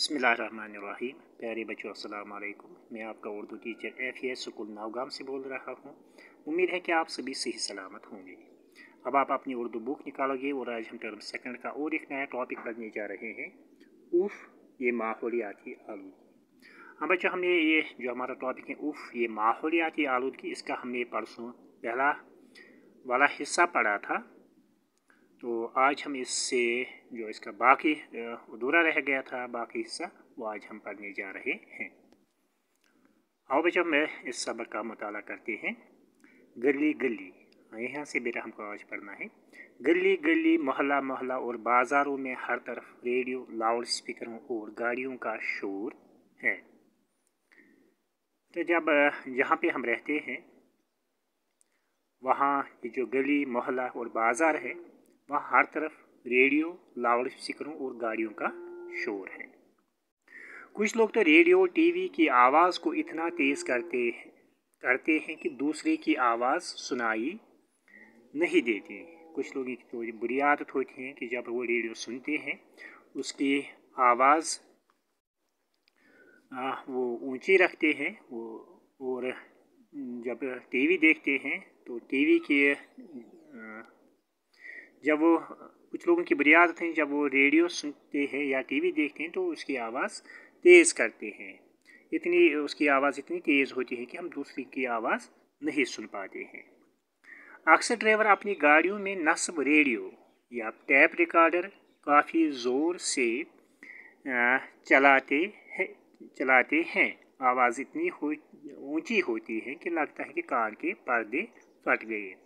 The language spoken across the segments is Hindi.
बसमिलीम प्यारे बच्चों अस्सलाम वालेकुम मैं आपका Urdu teacher a school Nawgam से बोल रहा हूँ उम्मीद है कि आप सभी सही सलामत होंगे अब आप अपनी उर्दू बुक निकालोगे और आज हम टर्म सेकंड का और एक नया टॉपिक पढ़ने जा रहे हैं उफ़ ये माहौलियाती आलू हाँ बच्चों हमने ये जो हमारा टॉपिक है उफ़ ये माहौलियाती आलूदगी इसका हमने परसों पहला वाला हिस्सा पढ़ा था तो आज हम इससे जो इसका बाकी अधूरा रह गया था बाकी हिस्सा वो आज हम पढ़ने जा रहे हैं आओ बच्चों मैं इस सबक का मताल करते हैं गली गली यहाँ से बेटा हमको आज पढ़ना है गली गली मोहल्ला मोहल्ला और बाज़ारों में हर तरफ रेडियो लाउड स्पीकरों और गाड़ियों का शोर है तो जब जहाँ पे हम रहते हैं वहाँ ये जो गली मोहल्ला और बाज़ार है वहाँ हर तरफ रेडियो लाउड स्पीकरों और गाड़ियों का शोर है कुछ लोग तो रेडियो टीवी की आवाज़ को इतना तेज़ करते हैं करते हैं कि दूसरे की आवाज़ सुनाई नहीं देती कुछ लोगों तो की थोड़ी बुरी आदत होती है कि जब वो रेडियो सुनते हैं उसकी आवाज़ वो ऊंची रखते हैं वो और जब टीवी देखते हैं तो टीवी के जब वो कुछ लोगों की बुरी आदत है जब वो रेडियो सुनते हैं या टीवी देखते हैं तो उसकी आवाज़ तेज़ करते हैं इतनी उसकी आवाज़ इतनी तेज़ होती है कि हम दूसरी की आवाज़ नहीं सुन पाते हैं अक्सर ड्राइवर अपनी गाड़ियों में नस्ब रेडियो या टैप रिकॉर्डर काफ़ी ज़ोर से चलाते हैं चलाते हैं आवाज़ इतनी हो होती है कि लगता है कि कार के पर्दे फट गए हैं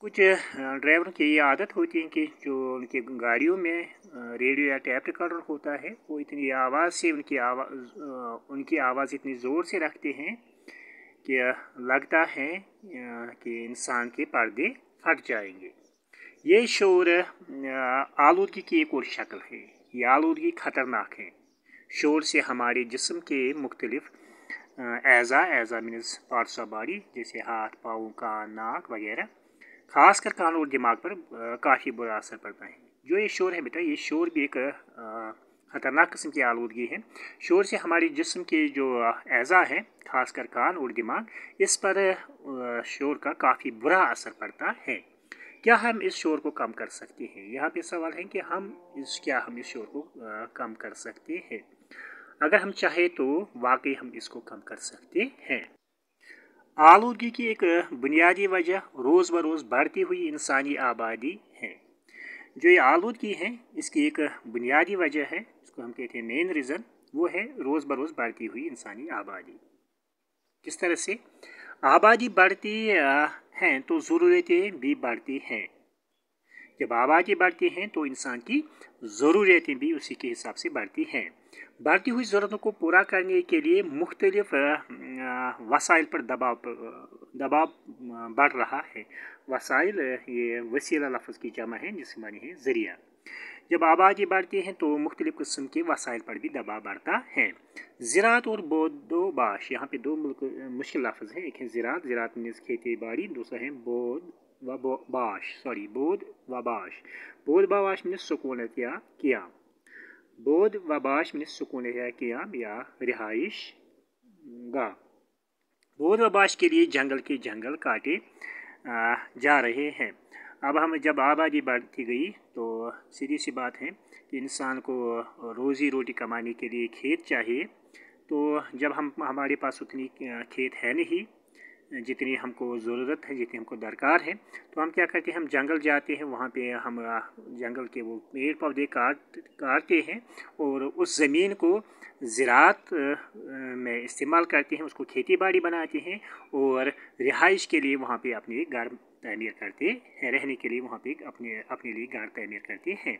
कुछ ड्राइवरों की ये आदत होती है कि जो उनकी गाड़ियों में रेडियो या टैप रिकॉर्डर होता है वो इतनी आवाज़ से उनकी आवाज़ उनकी आवाज़ इतनी ज़ोर से रखते हैं कि लगता है कि इंसान के पर्दे फट जाएंगे ये शोर आलूदगी की एक और शक्ल है ये आलूदगी ख़तरनाक है शोर से हमारे जिसम के मुख्तलिफ़ एज़ा एज़ा मीनस पार्ट्स ऑफ बॉडी जैसे हाथ पाँव कान नाक वगैरह खासकर कान और दिमाग पर काफ़ी बुरा असर पड़ता है जो ये शोर है बेटा ये शोर भी एक ख़तरनाक किस्म की आलूदगी है शोर से हमारे जिसम के जो अज़ा है खासकर कान और दिमाग इस पर शोर का काफ़ी बुरा असर पड़ता है क्या हम इस शोर को कम कर सकते हैं यहाँ पे सवाल है कि हम इस क्या हम इस शोर को कम कर सकते हैं अगर हम चाहें तो वाकई हम इसको कम कर सकते हैं आलूगी की एक बुनियादी वजह रोज़ बरोज़ बढ़ती हुई इंसानी आबादी है जो ये आलूगी है इसकी एक बुनियादी वजह है इसको हम कहते हैं मेन रीज़न वो है रोज़ बरोज़ बढ़ती हुई इंसानी आबादी किस तरह से आबादी बढ़ती हैं तो ज़रूरतें भी बढ़ती हैं जब आबादी बढ़ती हैं तो इंसान की ज़रूरतें भी उसी के हिसाब से बढ़ती हैं बढ़ती हुई ज़रूरतों को पूरा करने के लिए मुख्तलिफ वसाइल पर दबाव दबाव बढ़ रहा है वसाइल ये वसीला लफ्ज़ की जमा है जिसके मानी है ज़रिया जब आबादी बढ़ती है तो मुख्तलिफ़ किस्म के वसाइल पर भी दबाव बढ़ता है ज़रात और बोदो बाश यहाँ पे दो मुल्क मुश्किल लफ्ज़ हैं एक है ज़रात ज़रात मीन्स खेती बाड़ी दूसरा है बोध व बाश सॉरी बोध व बाश बोध बाश मीन्स सुकूनत या किया बोध व बाश मिनस सुकून या कियाम या रिहाइश गा बोध व बाश के लिए जंगल के जंगल काटे जा रहे हैं अब हम जब आबादी बढ़ती गई तो सीधी सी बात है कि इंसान को रोज़ी रोटी कमाने के लिए खेत चाहिए तो जब हम हमारे पास उतनी खेत है नहीं जितनी हमको ज़रूरत है जितनी हमको दरकार है तो हम क्या करते हैं हम जंगल जाते हैं वहाँ पे हम जंगल के वो पेड़ पौधे काट काटते हैं और उस ज़मीन को ज़रात में इस्तेमाल करते हैं उसको खेती बाड़ी बनाते हैं और रिहाइश के लिए वहाँ पे अपने घर तैमीर करते हैं रहने के लिए वहाँ पे अपने अपने लिए घर तैमीर करते हैं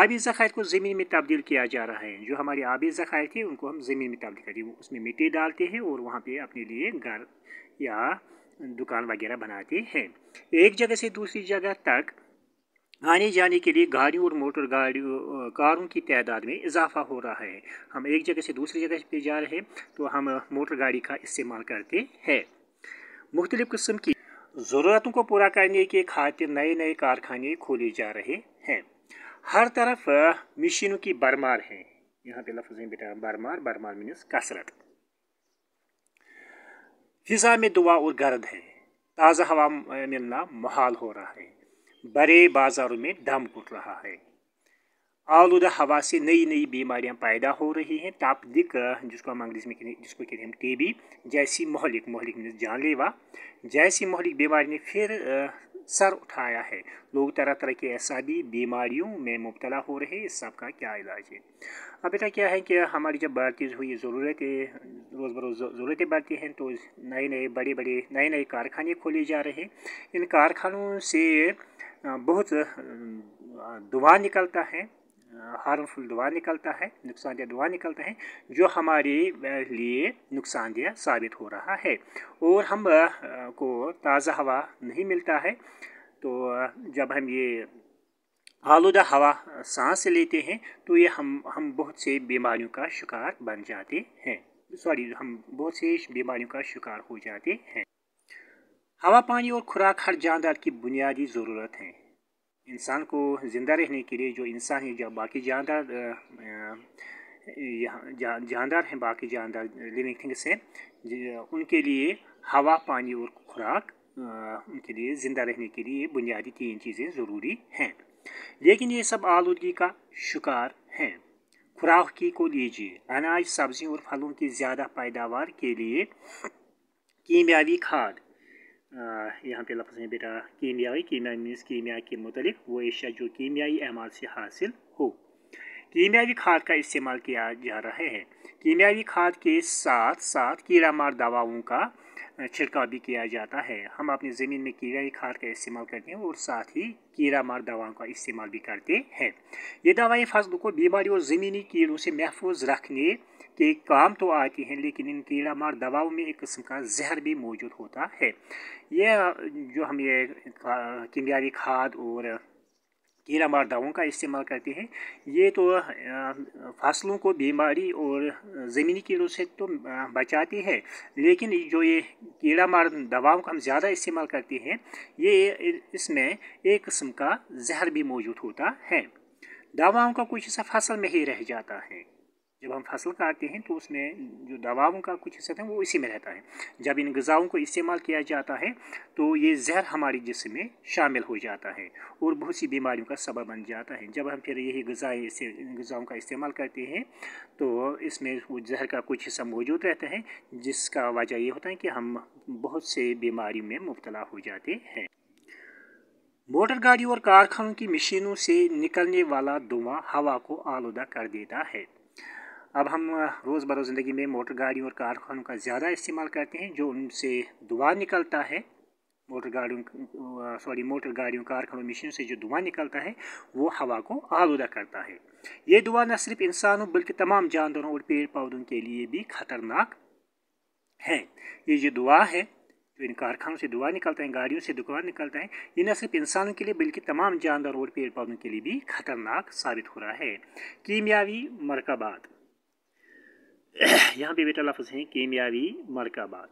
आबी ज़ख़ायर को ज़मीन में तब्दील किया जा रहा है जो हमारे आबी ज़ख़ायर थी उनको हम ज़मीन में तब्दील करते हैं उसमें मिट्टी डालते हैं और वहाँ पर अपने लिए घर या दुकान वगैरह बनाते हैं एक जगह से दूसरी जगह तक आने जाने के लिए गाड़ियों और मोटर गाड़ियों कारों की तादाद में इजाफा हो रहा है हम एक जगह से दूसरी जगह पर जा रहे हैं तो हम मोटर गाड़ी का इस्तेमाल करते हैं मुख्तलिफ़ किस्म की ज़रूरतों को पूरा करने के खातिर नए नए कारखाने खोले जा रहे हैं हर तरफ मशीनों की बरमार है यहाँ पे लफ्ज़ बेटा बरमार बरमार मीनस कसरत फिज़ा में दुआ और गर्द है ताज़ा हवा मिलना महाल हो रहा है बड़े बाज़ारों में दम घुट रहा है आलूदा हवा से नई नई बीमारियां पैदा हो रही हैं तापदिक जिसको हम अंग्रेजी में जिसको कहते हैं हम टीबी जैसी मोहलिक मोहलिक जानलेवा जैसी मोहलिक बीमारी ने फिर सर उठाया है लोग तरह तरह ऐसा भी बीमारियों में मुबतला हो रहे हैं इस सब का क्या इलाज है अब बेटा क्या है कि हमारी जब बढ़ती हुई ज़रूरतें रोज़ बरोज़ ज़रूरतें बढ़ती हैं तो नए नए बड़े बड़े नए नए कारखाने खोले जा रहे हैं इन कारखानों से बहुत धुआं निकलता है हार्मफुल दुआ निकलता है नुकसानदेह दुआ निकलता है जो हमारे लिए नुकसानदेह साबित हो रहा है और हम को ताज़ा हवा नहीं मिलता है तो जब हम ये आलूदा हवा सांस लेते हैं तो ये हम हम बहुत से बीमारियों का शिकार बन जाते हैं सॉरी हम बहुत से बीमारियों का शिकार हो जाते हैं हवा पानी और खुराक हर जानदार की बुनियादी ज़रूरत हैं इंसान को ज़िंदा रहने के लिए जो इंसान है जो बाकी जानदार यहाँ जानदार हैं बाकी जानदार लिविंग थिंग्स हैं उनके लिए हवा पानी और खुराक उनके लिए ज़िंदा रहने के लिए बुनियादी तीन चीज़ें ज़रूरी हैं लेकिन ये सब आलूगी का शिकार हैं खुराक की को लीजिए अनाज सब्जियों और फलों की ज़्यादा पैदावार के लिए कीमियावी खाद यहाँ पे लफ्ज़ बेटा कीमियाई कीमिया मीनस कीमिया के मतलब वो अशा जो कीमियाई अमाल से हासिल कीमियावी खाद का इस्तेमाल किया जा रहा है कीमियावी खाद के साथ साथ कीड़ा मार दवाओं का छिड़काव भी किया जाता है हम अपनी ज़मीन में कीड़ाई खाद का इस्तेमाल करते हैं और साथ ही कीड़ा मार दवाओं का इस्तेमाल भी करते हैं ये दवाएं फसलों को बीमारी और ज़मीनी कीड़ों से महफूज रखने के काम तो आती हैं लेकिन इन कीड़ा मार दवाओं में एक किस्म का जहर भी मौजूद होता है यह जो हम ये कीमियावी खाद और कीड़ामार का इस्तेमाल करते हैं ये तो फसलों को बीमारी और ज़मीनी कीड़ों से तो बचाती है लेकिन जो ये कीड़ा मार दवाओं का हम ज़्यादा इस्तेमाल करते हैं ये इसमें एक किस्म का जहर भी मौजूद होता है दवाओं का कुछ हिस्सा फसल में ही रह जाता है जब हम फसल काटते हैं तो उसमें जो दवाओं का कुछ हिस्सा था वो इसी में रहता है जब इन गज़ाओं को इस्तेमाल किया जाता है तो ये जहर हमारे जिसम में शामिल हो जाता है और बहुत सी बीमारियों का सबब बन जाता है जब हम फिर यही गज़ाएँ इसे गज़ाओं का इस्तेमाल करते हैं तो इसमें वो जहर का कुछ हिस्सा मौजूद रहता है जिसका वजह ये होता है कि हम बहुत से बीमारी में मुबतला हो जाते हैं मोटर गाड़ियों और कारखानों की मशीनों से निकलने वाला धुआँ हवा को आलूदा कर देता है अब हम रोज़ ज़िंदगी में मोटर गाड़ियों और कारखानों का ज़्यादा इस्तेमाल करते हैं जो उनसे धुआं निकलता है मोटर गाड़ियों सॉरी मोटर गाड़ियों कारखानों मशीन से जो धुआं निकलता है वो हवा को आलूदा करता है ये धुआं न सिर्फ इंसानों बल्कि तमाम जानवरों और पेड़ पौधों के लिए भी खतरनाक है ये जो धुआं है जो इन कारखानों से धुआं निकलता है गाड़ियों से दुआ निकलता है ये न सिर्फ इंसानों के लिए बल्कि तमाम जानवरों और पेड़ पौधों के लिए भी खतरनाक साबित हो रहा है कीमियावी मरकबात यहाँ पे बेटा लफ्ज़ हैं कीमयावी मरकबात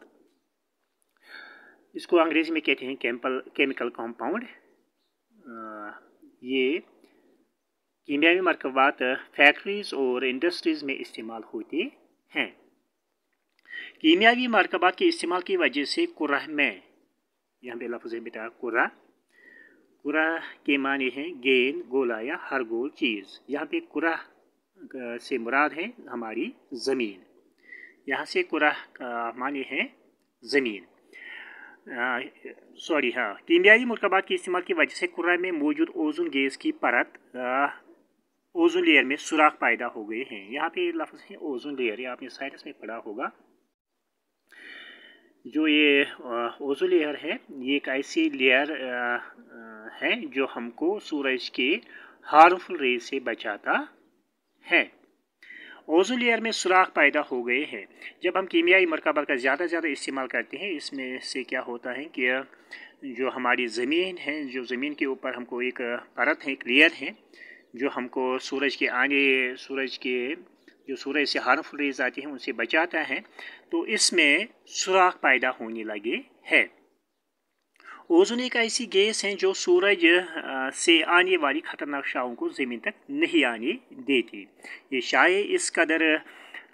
इसको अंग्रेज़ी में कहते हैं केमिकल केमिकल कंपाउंड ये कीमयावी मरकबात फैक्ट्रीज़ और इंडस्ट्रीज़ में इस्तेमाल होते हैं कीमयावी मरकबात के इस्तेमाल की वजह से कुरह में यहाँ पे लफ्ज़ है बेटा कुरह कुरह के माने हैं गेंद गोला या हर गोल चीज़ यहाँ पे कुरह से मुराद है हमारी ज़मीन यहाँ से कुरा माने है ज़मीन सॉरी हाँ कीमियाई मरकबात के इस्तेमाल की वजह से कुरह में मौजूद ओजोन गैस की परत ओजोन लेयर में सुराख पैदा हो गए हैं यहाँ पे लफ्ज़ है ओजोन लेयर ये आपने साइंस में पढ़ा होगा जो ये ओजोन लेयर है ये एक ऐसी लेयर है जो हमको सूरज के हार्मफुल रेज से बचाता हैं ओजो लेयर में सुराख पैदा हो गए हैं जब हम कीमियाई मरकबा का ज़्यादा से ज़्यादा इस्तेमाल करते हैं इसमें से क्या होता है कि जो हमारी ज़मीन है जो ज़मीन के ऊपर हमको एक परत है एक लेयर है जो हमको सूरज के आगे सूरज के जो सूरज से हार्मफुल रेज आती हैं उनसे बचाता है तो इसमें सुराख पैदा होने लगे हैं ओजोन एक ऐसी गैस है जो सूरज से आने वाली ख़तरनाक शाओं को ज़मीन तक नहीं आने देती ये शाये इस कदर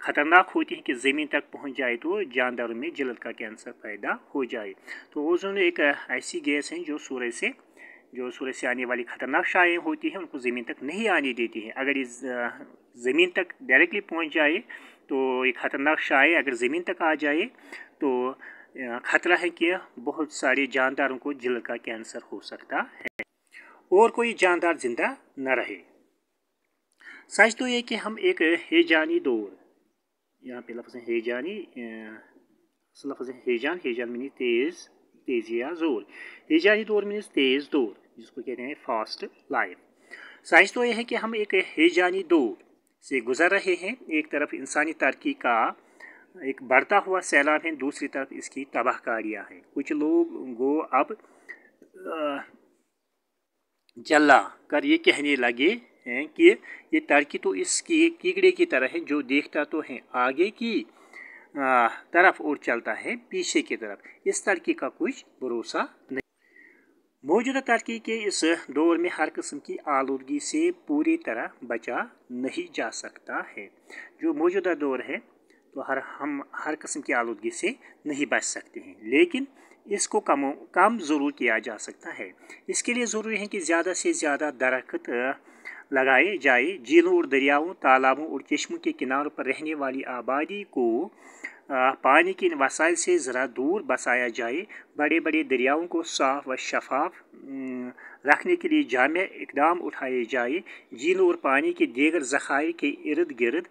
ख़तरनाक होती हैं कि ज़मीन तक पहुंच जाए तो जानदारों में जलद का कैंसर पैदा हो जाए तो ओजोन एक ऐसी गैस है जो सूरज से जो सूरज से आने वाली ख़तरनाक शाएँ होती हैं उनको ज़मीन तक नहीं आने देती हैं अगर इस ज़मीन तक डायरेक्टली पहुँच जाए तो ये ख़तरनाक शाएँ अगर ज़मीन तक आ जाए तो खतरा है कि बहुत सारे जानदारों को जिल का कैंसर हो सकता है और कोई जानदार जिंदा न रहे सच तो ये कि हम एक हेजानी दौर यहाँ पे लफ्ज़ हेजानी लफ्ज़ हेजान हेजान मीनी तेज़ तेज़ी या जोर हेजानी दौर मीन्स तेज़ दौर जिसको कहते हैं फास्ट लाइफ साइंस तो यह है कि हम एक हेजानी दौर से गुजर रहे हैं एक तरफ इंसानी तरक्की का एक बढ़ता हुआ सैलाब है दूसरी तरफ इसकी तबाहकारियाँ हैं कुछ लोग को अब जला कर ये कहने लगे हैं कि ये टर्की तो इस कीगड़े की तरह है जो देखता तो है आगे की तरफ और चलता है पीछे की तरफ इस टर्की का कुछ भरोसा नहीं मौजूदा तरक्की के इस दौर में हर किस्म की आलूदगी से पूरी तरह बचा नहीं जा सकता है जो मौजूदा दौर है तो हर हम हर किस्म की आलूगी से नहीं बच सकते हैं लेकिन इसको कम कम ज़रूर किया जा सकता है इसके लिए ज़रूरी है कि ज़्यादा से ज़्यादा दरख्त लगाए जाए झीलों और दरियाओं तालाबों और चश्मों के किनारों पर रहने वाली आबादी को पानी के इन वसाइल से ज़रा दूर बसाया जाए बड़े बड़े दरियाओं को साफ व शफाफ रखने के लिए जाम इकदाम उठाए जाए झीलों और पानी के दीगर जखाए के इर्द गिर्द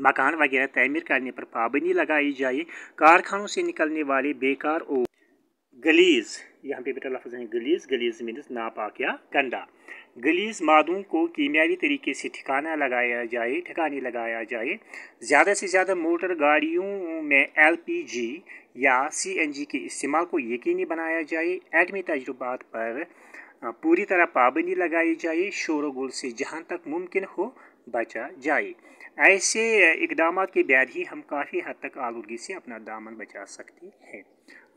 मकान वगैरह तैमीर करने पर पाबंदी लगाई जाए कारखानों से निकलने वाले बेकार और गलीज यहाँ पे बेटा लफ्ज़ है गलीज गलीज मीनस नापाक या गंदा गलीज मादों को कीमियावी तरीके से ठिकाना लगाया जाए ठिकाने लगाया जाए ज़्यादा से ज़्यादा मोटर गाड़ियों में एलपीजी या सीएनजी के इस्तेमाल को यकीनी बनाया जाए एटमी तजुर्बात पर पूरी तरह पाबंदी लगाई जाए शोर गुल से जहाँ तक मुमकिन हो बचा जाए ऐसे इकदाम के बाद ही हम काफ़ी हद तक आलूगी से अपना दामन बचा सकते हैं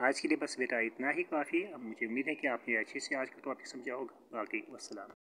आज के लिए बस बेटा इतना ही काफ़ी अब मुझे उम्मीद है कि आपने अच्छे से आज का टॉपिक समझा होगा बाकी वसलम